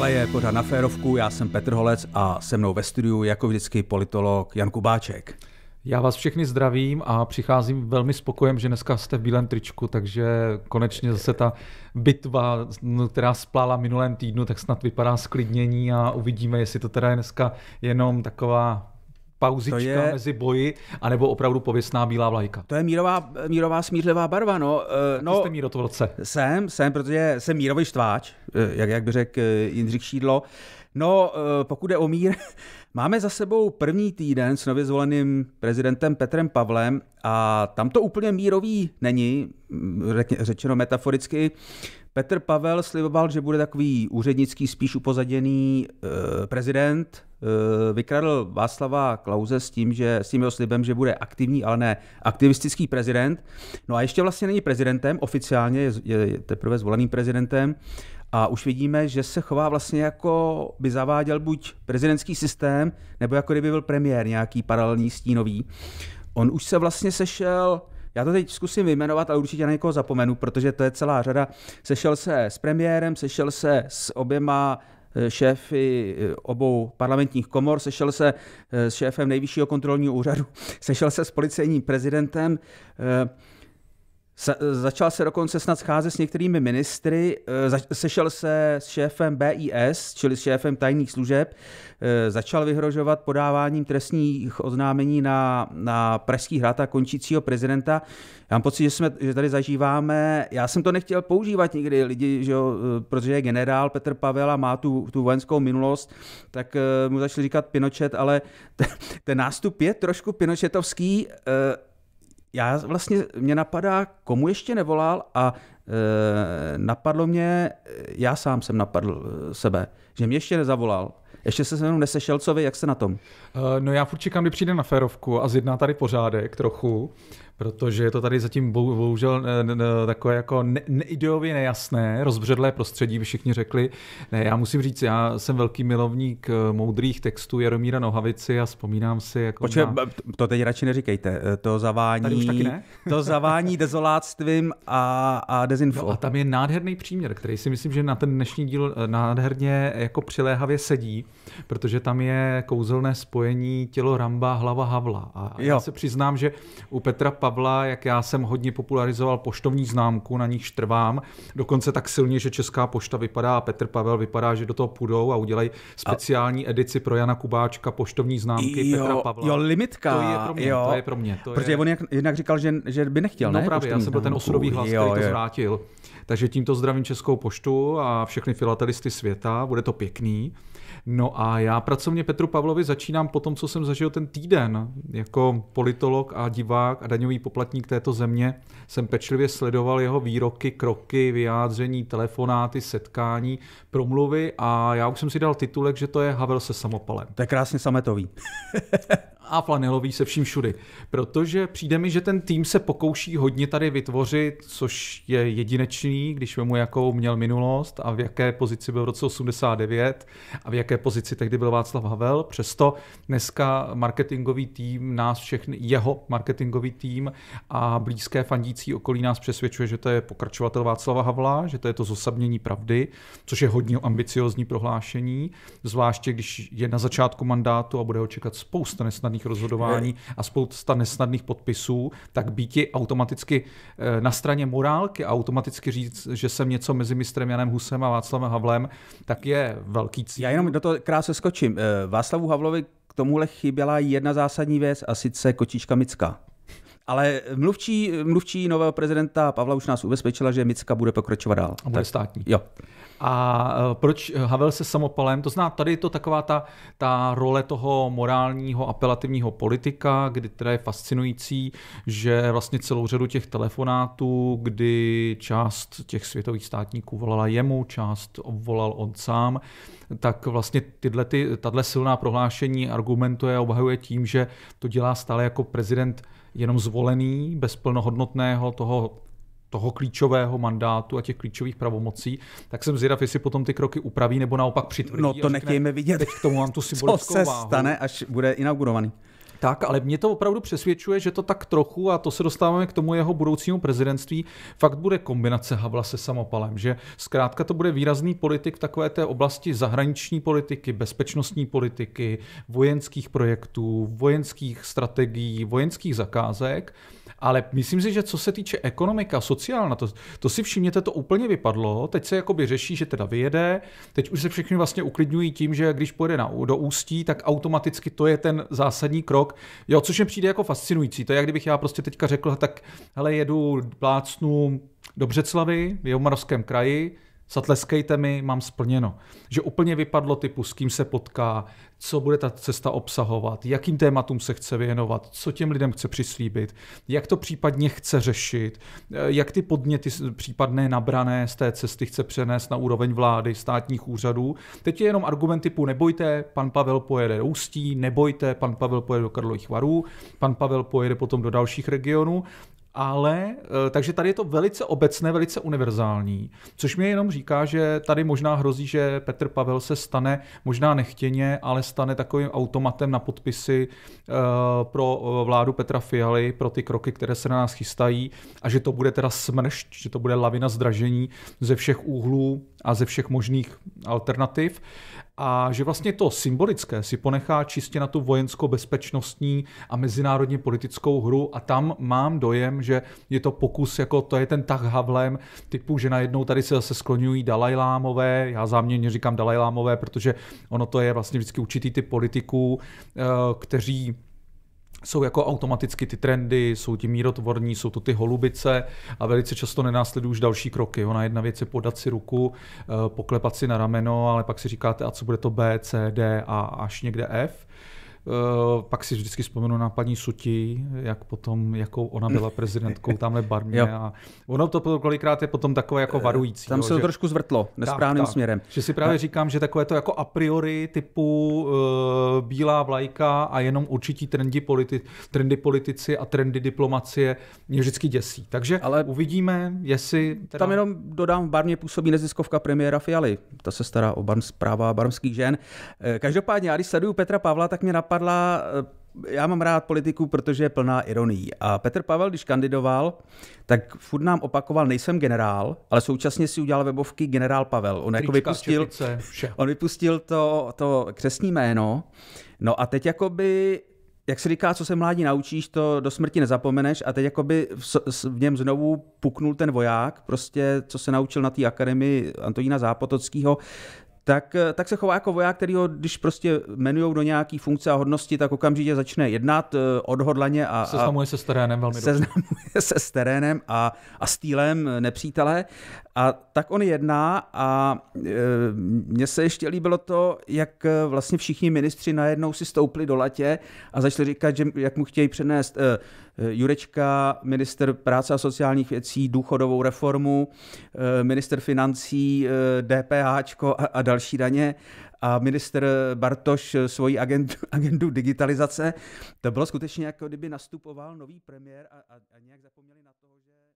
Tohle je pořád na férovku, já jsem Petr Holec a se mnou ve studiu jako vždycky politolog Jan Kubáček. Já vás všechny zdravím a přicházím velmi spokojem, že dneska jste v bílém tričku, takže konečně zase ta bitva, no, která splála minulém týdnu, tak snad vypadá sklidnění a uvidíme, jestli to teda je dneska jenom taková pauzička je... mezi boji, anebo opravdu pověsná bílá vlajka. To je mírová, mírová smířlivá barva. No, eh, no, jste mírotvorce. Jsem, jsem, protože jsem mírový štváč, eh, jak, jak by řekl eh, Jindřich Šídlo. No, pokud je o mír, máme za sebou první týden s nově zvoleným prezidentem Petrem Pavlem a tam to úplně mírový není, mm, řečeno metaforicky. Petr Pavel sliboval, že bude takový úřednický, spíš upozaděný e, prezident. E, vykradl Václava Klauze s tím, že, s tím jeho slibem, že bude aktivní, ale ne aktivistický prezident. No a ještě vlastně není prezidentem, oficiálně je, je teprve zvoleným prezidentem. A už vidíme, že se chová vlastně jako by zaváděl buď prezidentský systém, nebo jako kdyby byl premiér nějaký paralelní stínový. On už se vlastně sešel já to teď zkusím vyjmenovat, ale určitě na někoho zapomenu, protože to je celá řada. Sešel se s premiérem, sešel se s oběma eh, šéfy eh, obou parlamentních komor, sešel se eh, s šéfem nejvyššího kontrolního úřadu, sešel se s policejním prezidentem, začal se dokonce snad scházet s některými ministry, e, sešel se s šéfem BIS, čili s šéfem tajných služeb, e, začal vyhrožovat podáváním trestních oznámení na, na Pražský hrad a končícího prezidenta. Já mám pocit, že, jsme, že tady zažíváme, já jsem to nechtěl používat nikdy lidi, že jo, e, protože je generál Petr Pavel a má tu, tu vojenskou minulost, tak mu začali říkat Pinochet, ale ten, ten nástup je trošku Pinochetovský, já vlastně, mě napadá, komu ještě nevolal a e, napadlo mě, já sám jsem napadl eh, sebe, že mě ještě nezavolal ještě se mnou nesešel, co vy, jak jste na tom? Eh, no já furt čekám, kdy přijde na férovku a zjedná tady pořádek trochu, protože je to tady zatím bohužel eh, takové jako ne, neideově nejasné, rozbředlé prostředí, by všichni řekli. Ne, já musím říct, já jsem velký milovník eh, moudrých textů Jaromíra Nohavici a vzpomínám si jako Počkej, na... to teď radši neříkejte, to zavání... Tady už taky ne? to zavání dezoláctvím a, a dezinfo. No a tam je nádherný příměr, který si myslím, že na ten dnešní díl nádherně jako přiléhavě sedí, protože tam je kouzelné spojení tělo Ramba, hlava Havla. A jo. já se přiznám, že u Petra Pavla, jak já jsem hodně popularizoval poštovní známku, na níž trvám, dokonce tak silně, že Česká pošta vypadá a Petr Pavel vypadá, že do toho půjdou a udělají speciální a... edici pro Jana Kubáčka poštovní známky jo, Petra Pavla. Jo, limitka. To je pro mě, jo. to je pro mě. To protože je... on jak, jednak říkal, že, že by nechtěl, No ne? právě, já jsem byl ten osudový hlas, jo, který to zvrátil. Takže tímto zdravím Českou poštu a všechny filatelisty světa, bude to pěkný. No a já pracovně Petru Pavlovi začínám po tom, co jsem zažil ten týden. Jako politolog a divák a daňový poplatník této země jsem pečlivě sledoval jeho výroky, kroky, vyjádření, telefonáty, setkání, promluvy a já už jsem si dal titulek, že to je Havel se samopalem. To je krásně sametový. a flanelový se vším všudy. Protože přijde mi, že ten tým se pokouší hodně tady vytvořit, což je jedinečný, když vemu, jakou měl minulost a v jaké pozici byl v roce 89 a v jaké pozici tehdy byl Václav Havel. Přesto dneska marketingový tým, nás všechny, jeho marketingový tým a blízké fandící okolí nás přesvědčuje, že to je pokračovatel Václava Havla, že to je to zosabnění pravdy, což je hodně ambiciozní prohlášení, zvláště když je na začátku mandátu a bude ho čekat spousta nesnadných nesnadných rozhodování a spousta nesnadných podpisů, tak býti automaticky eh, na straně morálky a automaticky říct, že jsem něco mezi mistrem Janem Husem a Václavem Havlem, tak je velký cíl. Já jenom do toho krátce skočím. Eh, Václavu Havlovi k tomuhle chyběla jedna zásadní věc a sice kočička Micka. Ale mluvčí, mluvčí nového prezidenta Pavla už nás ubezpečila, že Micka bude pokračovat dál. A bude tak, státní. Jo. A e, proč Havel se samopalem, to zná, tady je to taková ta, ta role toho morálního apelativního politika, kdy teda je fascinující, že vlastně celou řadu těch telefonátů, kdy část těch světových státníků volala jemu, část volal on sám, tak vlastně tyhle, ty, tato silná prohlášení argumentuje a obhajuje tím, že to dělá stále jako prezident jenom zvolený, bez plnohodnotného toho toho klíčového mandátu a těch klíčových pravomocí, tak jsem zvědav, jestli potom ty kroky upraví nebo naopak přitvrdí. No to nechtějme vidět. Teď k tomu mám tu symbolickou Co se váhu. stane, až bude inaugurovaný. Tak, ale mě to opravdu přesvědčuje, že to tak trochu, a to se dostáváme k tomu jeho budoucímu prezidentství, fakt bude kombinace Havla se samopalem, že zkrátka to bude výrazný politik v takové té oblasti zahraniční politiky, bezpečnostní politiky, vojenských projektů, vojenských strategií, vojenských zakázek ale myslím si, že co se týče ekonomika, sociálna, to, to si všimněte, to úplně vypadlo. Teď se jakoby řeší, že teda vyjede, teď už se všichni vlastně uklidňují tím, že když pojede na, do ústí, tak automaticky to je ten zásadní krok, jo, což mi přijde jako fascinující. To je, jak kdybych já prostě teďka řekl, tak hele, jedu plácnu do Břeclavy v Jomarovském kraji, zatleskejte mi, mám splněno. Že úplně vypadlo typu, s kým se potká, co bude ta cesta obsahovat, jakým tématům se chce věnovat, co těm lidem chce přislíbit, jak to případně chce řešit, eh, jak ty podněty případné nabrané z té cesty chce přenést na úroveň vlády, státních úřadů. Teď je jenom argument typu nebojte, pan Pavel pojede do Ústí, nebojte, pan Pavel pojede do Karlových varů, pan Pavel pojede potom do dalších regionů ale eh, takže tady je to velice obecné, velice univerzální, což mě jenom říká, že tady možná hrozí, že Petr Pavel se stane možná nechtěně, ale stane takovým automatem na podpisy eh, pro eh, vládu Petra Fialy, pro ty kroky, které se na nás chystají a že to bude teda smršť, že to bude lavina zdražení ze všech úhlů a ze všech možných alternativ a že vlastně to symbolické si ponechá čistě na tu vojensko-bezpečnostní a mezinárodně politickou hru a tam mám dojem, že je to pokus, jako to je ten tak havlem, typu, že najednou tady se zase skloňují dalajlámové, já záměrně říkám dalajlámové, protože ono to je vlastně vždycky určitý typ politiků, eh, kteří jsou jako automaticky ty trendy, jsou ti mírotvorní, jsou to ty holubice a velice často nenásledují už další kroky. Ona jedna věc je podat si ruku, eh, poklepat si na rameno, ale pak si říkáte, a co bude to B, C, D a až někde F. Eh, pak si vždycky vzpomenu na paní Suti, jak potom, jakou ona byla prezidentkou tamhle Barmě. a ono to kolikrát je potom takové jako eh, varující. Tam jo, se to že... trošku zvrtlo nesprávným tak, tak, směrem. Že si právě a... Eh. říkám, že takové to jako a priori typu uh, bílá vlajka a jenom určití trendy, politi- trendy politici a trendy diplomacie mě vždycky děsí. Takže Ale uvidíme, jestli... Teda... Tam jenom dodám, v Barmě působí neziskovka premiéra Fialy. Ta se stará o barm, práva barmských žen. Každopádně, já když sleduju Petra Pavla, tak mě na napadla, eh, já mám rád politiku, protože je plná ironií. A Petr Pavel, když kandidoval, tak furt nám opakoval, nejsem generál, ale současně si udělal webovky generál Pavel. On jako Trička, jako vypustil, čepice, on vypustil to, to křesní jméno. No a teď jakoby jak se říká, co se mládí naučíš, to do smrti nezapomeneš a teď jakoby v, v něm znovu puknul ten voják, prostě co se naučil na té akademii Antonína Zápotockého, tak, eh, tak se chová jako voják, který ho, když prostě jmenují do nějaký funkce a hodnosti, tak okamžitě začne jednat eh, odhodlaně a... Seznamuje se s terénem velmi dobře. Seznamuje se s terénem a, a stýlem eh, nepřítele. A tak on jedná a e, mně se ještě líbilo to, jak vlastně všichni ministři najednou si stoupli do latě a začali říkat, že jak mu chtějí přenést e, Jurečka, minister práce a sociálních věcí, důchodovou reformu, e, minister financí, e, DPH a, a další další daně a minister Bartoš svoji agendu, agendu digitalizace. To bylo skutečně jako kdyby nastupoval nový premiér a, a, a nějak zapomněli na to, že...